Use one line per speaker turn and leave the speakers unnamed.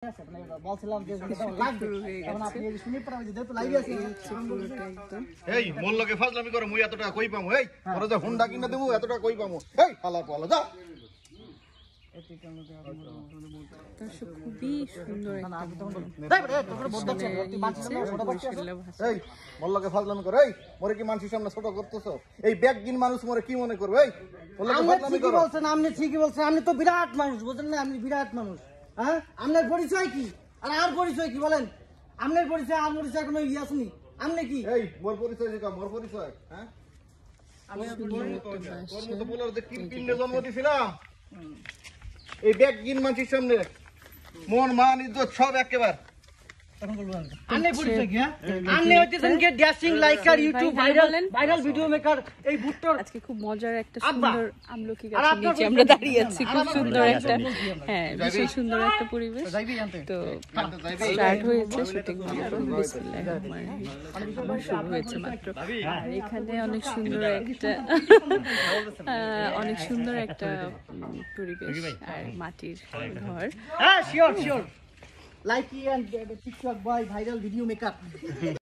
এই ফাজলামি মুই এত টাকা কই পামো এই দেবো এত টাকা কই পামো এই পালা পালা যা ছোট করতেছো এই ব্যাগ কিন মানুষ মোরে কি মনে করবে এই আপনি ঠিকই বলছেন আপনি তো বিরাট মানুষ বুঝলেন না আপনি বিরাট মানুষ হ্যাঁ আপনার পরিচয় কি আর আর পরিচয় কি বলেন আপনার পরিচয় আর পরিচয় কোনো ইয়ে আসুনি আপনি কি এই মোর পরিচয় কি মোর পরিচয় হ্যাঁ আমি তো বলার যে কিম কিমনে জন্ম দিছিলাম এই ব্যাগ গিন মানছির সামনে মন মান ইজ্জত সব একেবারে হ্যাঁ? খুব মজার একটা সুন্দর নিচে আমরা দাঁড়িয়ে আছি খুব হ্যাঁ, সুন্দর একটা হ্যাঁ পরিবেশ তো হ্যাঁ, মানে মানে শুরু হয়েছে আর এখানে অনেক সুন্দর একটা অনেক সুন্দর একটা পরিবেশ আর মাটির ঘর लाइक किए and TikTok boy viral video makeup